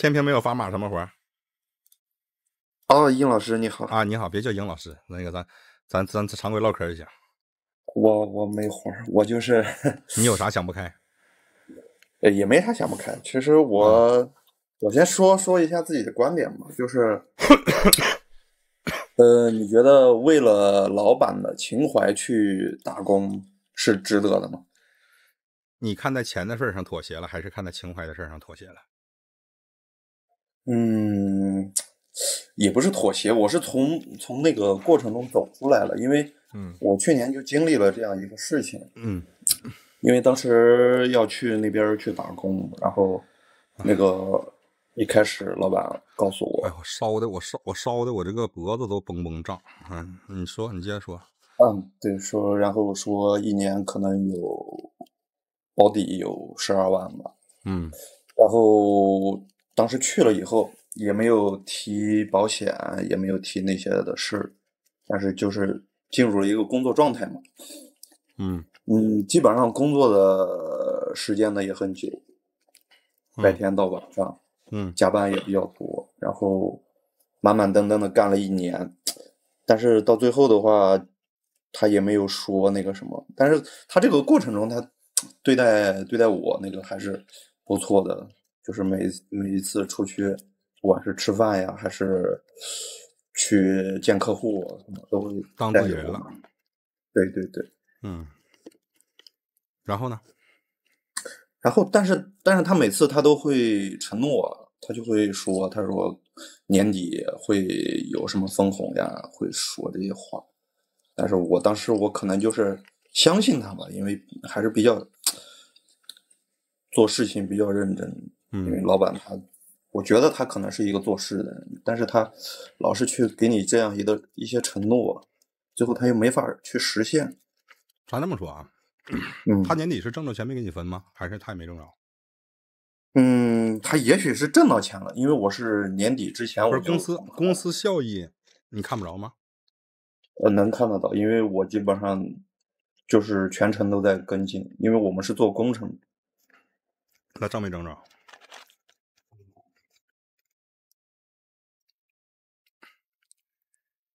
天平没有砝码，什么活儿？啊，英老师你好。啊，你好，别叫英老师，那个咱咱咱常规唠嗑就行。我我没活儿，我就是。你有啥想不开？也没啥想不开。其实我我先说说一下自己的观点吧，就是，呃，你觉得为了老板的情怀去打工是值得的吗？你看在钱的份上妥协了，还是看在情怀的份上妥协了？嗯，也不是妥协，我是从从那个过程中走出来了，因为嗯，我去年就经历了这样一个事情，嗯，因为当时要去那边去打工，然后那个一开始老板告诉我，哎，我烧的我烧我烧的我这个脖子都嘣嘣胀，嗯，你说你接着说，嗯，对，说然后说一年可能有保底有十二万吧，嗯，然后。当时去了以后，也没有提保险，也没有提那些的事但是就是进入了一个工作状态嘛。嗯嗯，基本上工作的时间呢也很久，白天到晚上，嗯，加班也比较多，然后满满登登的干了一年，但是到最后的话，他也没有说那个什么，但是他这个过程中，他对待对待我那个还是不错的。就是每每一次出去，不管是吃饭呀，还是去见客户，都会当主人了。对对对，嗯。然后呢？然后，但是，但是他每次他都会承诺，他就会说，他说年底会有什么分红呀，会说这些话。但是我当时我可能就是相信他吧，因为还是比较做事情比较认真。因为老板他，我觉得他可能是一个做事的人，但是他老是去给你这样一个一些承诺，最后他又没法去实现。咱这么说啊，他年底是挣着钱没给你分吗？还是他也没挣着？嗯，他也许是挣到钱了，因为我是年底之前，我，是公司公司效益你看不着吗？我能看得到，因为我基本上就是全程都在跟进，因为我们是做工程。那挣没挣着？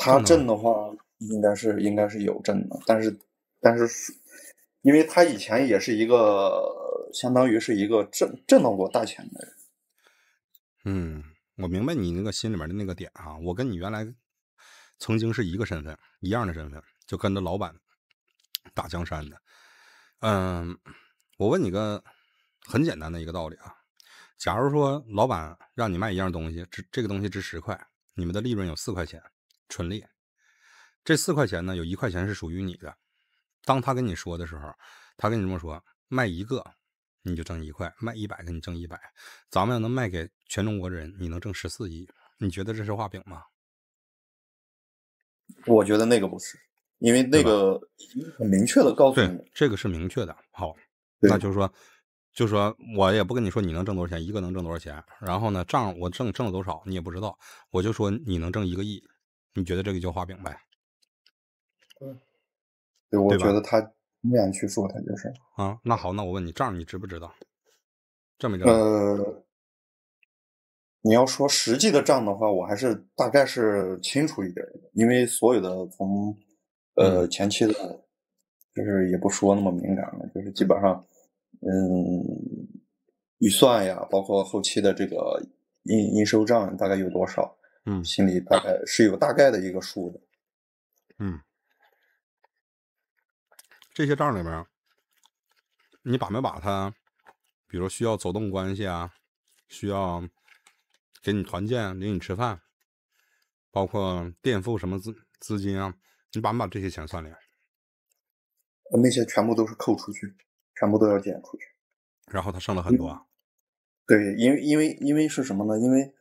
他挣的话，应该是应该是有挣的，但是但是，因为他以前也是一个，相当于是一个挣挣到过大钱的人。嗯，我明白你那个心里面的那个点啊，我跟你原来曾经是一个身份，一样的身份，就跟着老板打江山的。嗯，我问你个很简单的一个道理啊，假如说老板让你卖一样东西，这这个东西值十块，你们的利润有四块钱。纯利，这四块钱呢，有一块钱是属于你的。当他跟你说的时候，他跟你这么说：卖一个你就挣一块，卖一百给你挣一百。咱们要能卖给全中国人，你能挣十四亿。你觉得这是画饼吗？我觉得那个不是，因为那个很明确的告诉你，这个是明确的。好，那就是说，就是说我也不跟你说你能挣多少钱，一个能挣多少钱，然后呢，账我挣挣了多少你也不知道。我就说你能挣一个亿。你觉得这个叫画饼呗？对，对，我觉得他不样去说，他就是啊。那好，那我问你账你知不知道？这么着？呃，你要说实际的账的话，我还是大概是清楚一点的，因为所有的从呃前期的，就是也不说那么敏感了，就是基本上，嗯，预算呀，包括后期的这个应应收账款大概有多少？嗯，心里大概是有大概的一个数的。嗯，这些账里面，你把没把它，比如需要走动关系啊，需要给你团建、领你吃饭，包括垫付什么资资金啊，你把没把这些钱算里？那些全部都是扣出去，全部都要减出去。然后他剩了很多啊？对，因为因为因为是什么呢？因为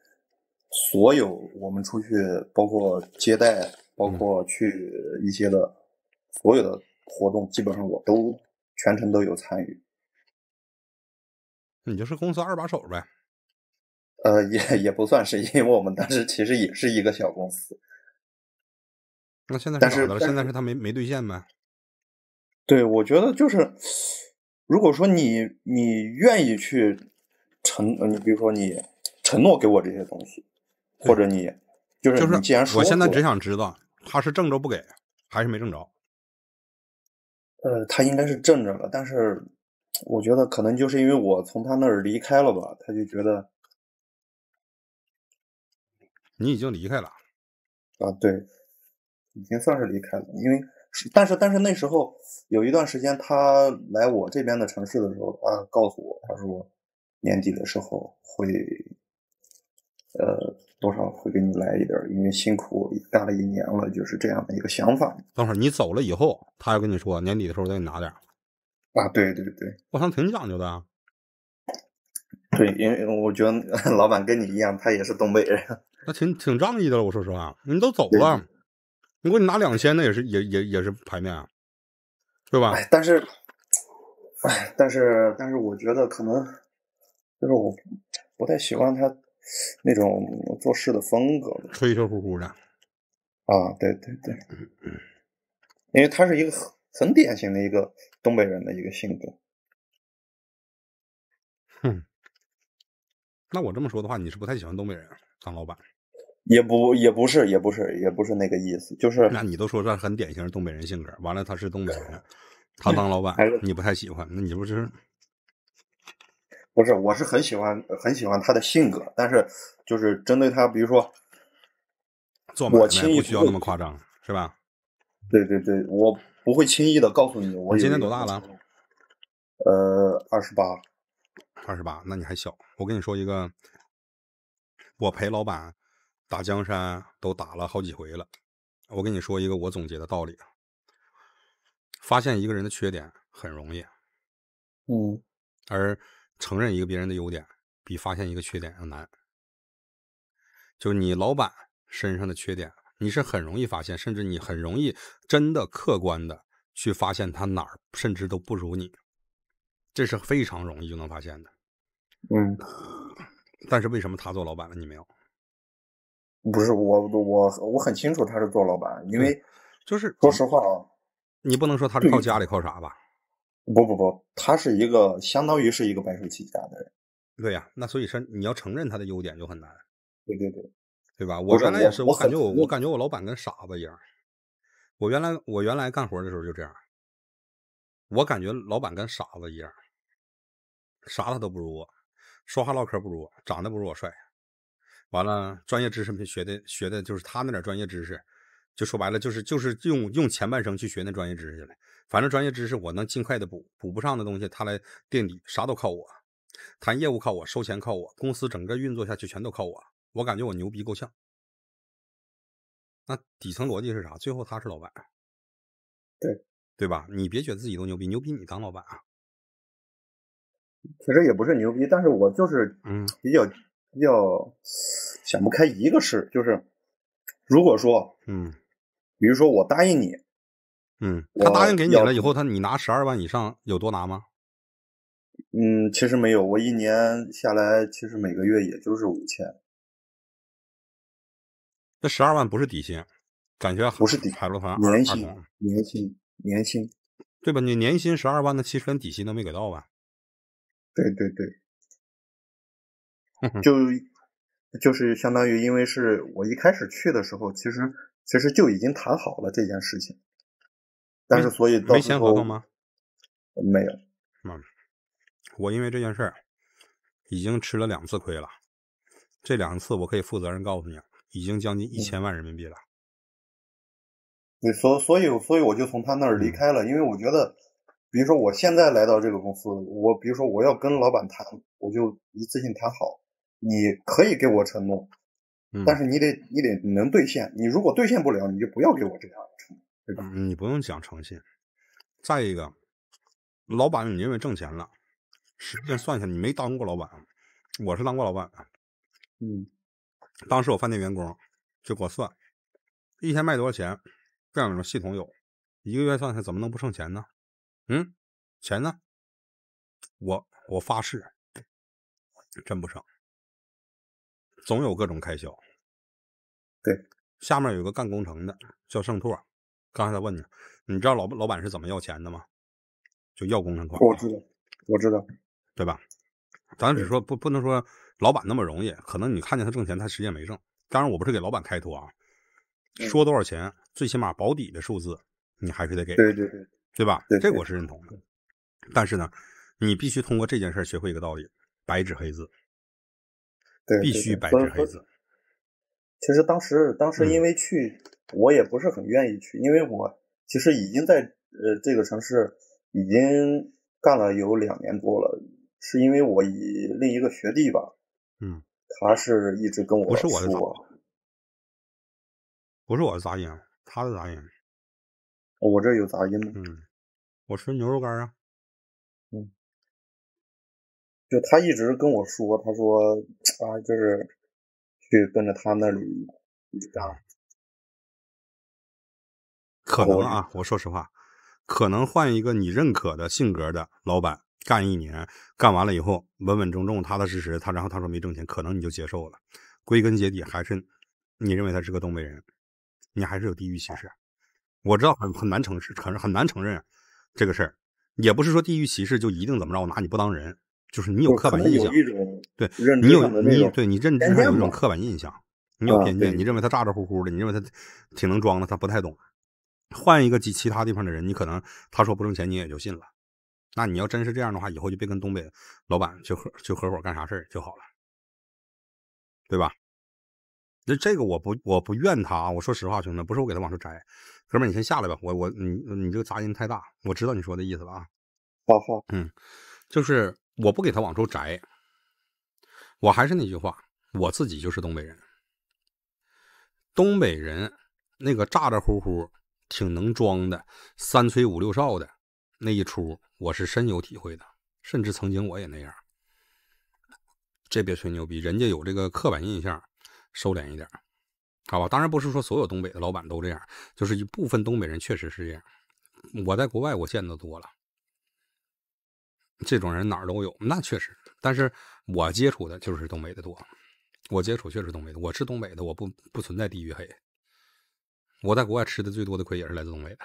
所有我们出去，包括接待，包括去一些的，所有的活动，基本上我都全程都有参与。你就是公司二把手呗？呃，也也不算是，因为我们当时其实也是一个小公司。那现在是咋的现在是他没没兑现呗？对，我觉得就是，如果说你你愿意去承，你比如说你承诺给我这些东西。或者你，就是就是，既然我现在只想知道他是挣着不给，还是没挣着？呃，他应该是挣着了，但是我觉得可能就是因为我从他那儿离开了吧，他就觉得你已经离开了啊，对，已经算是离开了。因为但是但是那时候有一段时间他来我这边的城市的时候，他告诉我，他说年底的时候会呃。多少会给你来一点，因为辛苦干了一年了，就是这样的一个想法。等会儿你走了以后，他要跟你说年底的时候再给你拿点啊！对对对，好像挺讲究的。对，因为我觉得 老板跟你一样，他也是东北人，那挺挺仗义的我说实话，你都走了，你给你拿两千，那也是也也也是牌面，对吧？但是，哎，但是但是，我觉得可能就是我不太喜欢他。那种做事的风格，吹吹呼呼的，啊，对对对，因为他是一个很很典型的一个东北人的一个性格。哼，那我这么说的话，你是不太喜欢东北人当老板？也不也不是也不是也不是那个意思，就是那你都说他很典型的东北人性格，完了他是东北人，他当老板你不太喜欢，那你不是？不是，我是很喜欢很喜欢他的性格，但是就是针对他，比如说，做母亲不需要那么夸张，是吧？对对对，我不会轻易的告诉你。你今年多大了？呃，二十八。二十八？那你还小。我跟你说一个，我陪老板打江山都打了好几回了。我跟你说一个我总结的道理：发现一个人的缺点很容易，嗯，而。承认一个别人的优点比发现一个缺点要难。就是你老板身上的缺点，你是很容易发现，甚至你很容易真的客观的去发现他哪儿甚至都不如你，这是非常容易就能发现的。嗯。但是为什么他做老板了？你没有？不是我我我很清楚他是做老板，因为就是说实话啊，你不能说他是靠家里靠啥吧？不不不，他是一个相当于是一个白手起家的人。对呀，那所以说你要承认他的优点就很难。对对对，对吧？我原来也是，我感觉我我感觉我老板跟傻子一样。我原来我原来干活的时候就这样，我感觉老板跟傻子一样，啥他都不如我，说话唠嗑不如我，长得不如我帅，完了专业知识学的学的就是他那点专业知识。就说白了，就是就是用用前半生去学那专业知识了。反正专业知识我能尽快的补，补不上的东西他来垫底，啥都靠我。谈业务靠我，收钱靠我，公司整个运作下去全都靠我。我感觉我牛逼够呛。那底层逻辑是啥？最后他是老板，对对吧？你别觉得自己都牛逼，牛逼你当老板啊。其实也不是牛逼，但是我就是嗯，比较比较想不开一个事，就是如果说嗯。比如说，我答应你，嗯，他答应给你了以后，他你拿十二万以上有多拿吗？嗯，其实没有，我一年下来，其实每个月也就是五千。那十二万不是底薪，感觉不是底薪，年薪，年薪，年薪，对吧？你年薪十二万的，其实连底薪都没给到吧？对对对，就就是相当于，因为是我一开始去的时候，其实。其实就已经谈好了这件事情，但是所以没签合同吗？没有。嗯，我因为这件事儿已经吃了两次亏了，这两次我可以负责任告诉你，已经将近一千万人民币了。对，所所以所以我就从他那儿离开了，因为我觉得，比如说我现在来到这个公司，我比如说我要跟老板谈，我就一次性谈好，你可以给我承诺。但是你得你得能兑现，你如果兑现不了，你就不要给我这样的承诺。你不用讲诚信。再一个，老板，你认为挣钱了，实际算下你没当过老板，我是当过老板。嗯，当时我饭店员工，就给我算，一天卖多少钱？这样的系统有，一个月算下怎么能不剩钱呢？嗯，钱呢？我我发誓，真不剩。总有各种开销，对，下面有个干工程的叫圣拓，刚才他问你，你知道老老板是怎么要钱的吗？就要工程款。我知道，我知道，对吧？咱只说不不能说老板那么容易，可能你看见他挣钱，他实际没挣。当然，我不是给老板开脱啊，说多少钱，最起码保底的数字，你还是得给。对对对，对吧？这我是认同的，但是呢，你必须通过这件事学会一个道理，白纸黑字。必须白纸黑字。其实当时，当时因为去，我也不是很愿意去，因为我其实已经在呃这个城市已经干了有两年多了。是因为我以另一个学弟吧，嗯，他是一直跟我不是我的不是我的杂音，他的杂音。我这有杂音吗？嗯，我吃牛肉干啊。嗯。就他一直跟我说，他说啊，就是去跟着他那里干，可能啊，我说实话，可能换一个你认可的性格的老板干一年，干完了以后稳稳重重踏踏实实，他然后他说没挣钱，可能你就接受了。归根结底还是你认为他是个东北人，你还是有地域歧视。我知道很很难承认，很很难承认这个事儿，也不是说地域歧视就一定怎么着，我拿你不当人。就是你有刻板印象，对，你有你对你认知上有一种刻板印象，你有偏见，你认为他咋咋呼呼的，你认为他挺能装的，他不太懂。换一个其其他地方的人，你可能他说不挣钱，你也就信了。那你要真是这样的话，以后就别跟东北老板去合去合伙干啥事儿就好了，对吧？那这个我不我不怨他，我说实话，兄弟，不是我给他往出摘，哥们儿，你先下来吧，我我你你这个杂音太大，我知道你说的意思了啊。好好，嗯，就是。我不给他往出摘，我还是那句话，我自己就是东北人。东北人那个咋咋呼呼、挺能装的，三吹五六哨的那一出，我是深有体会的。甚至曾经我也那样。这别吹牛逼，人家有这个刻板印象，收敛一点，好吧？当然不是说所有东北的老板都这样，就是一部分东北人确实是这样。我在国外我见得多了。这种人哪儿都有，那确实。但是我接触的就是东北的多，我接触确实东北的。我是东北的，我不不存在地域黑。我在国外吃的最多的亏也是来自东北的。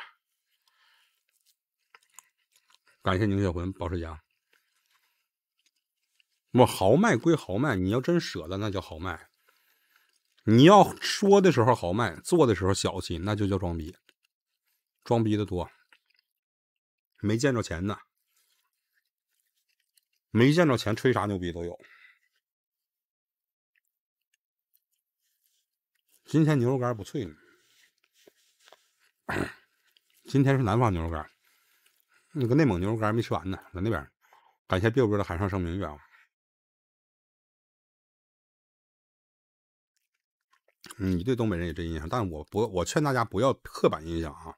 感谢宁雪魂、保世江。我豪迈归豪迈，你要真舍得，那叫豪迈；你要说的时候豪迈，做的时候小心，那就叫装逼。装逼的多，没见着钱呢。没见着钱，吹啥牛逼都有。今天牛肉干不脆呢。今天是南方牛肉干，那个内蒙牛肉干没吃完呢，在那边。感谢彪哥的海上生明月啊。你对东北人有这印象，但我不，我劝大家不要刻板印象啊。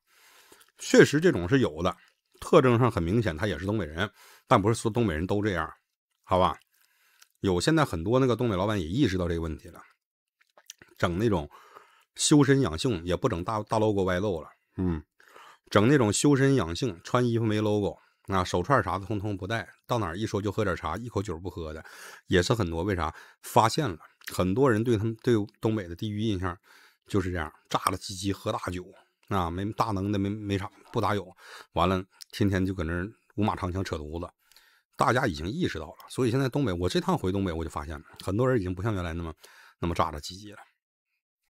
确实这种是有的，特征上很明显，他也是东北人。但不是说东北人都这样，好吧？有现在很多那个东北老板也意识到这个问题了，整那种修身养性，也不整大大 logo 外露了。嗯，整那种修身养性，穿衣服没 logo 啊，手串啥的通通不带，到哪一说就喝点茶，一口酒不喝的也是很多。为啥？发现了很多人对他们对东北的地域印象就是这样，炸了鸡鸡喝大酒啊，没大能的没没啥不咋有，完了天天就搁那五马长枪扯犊子。大家已经意识到了，所以现在东北，我这趟回东北，我就发现，很多人已经不像原来那么那么扎扎唧唧了。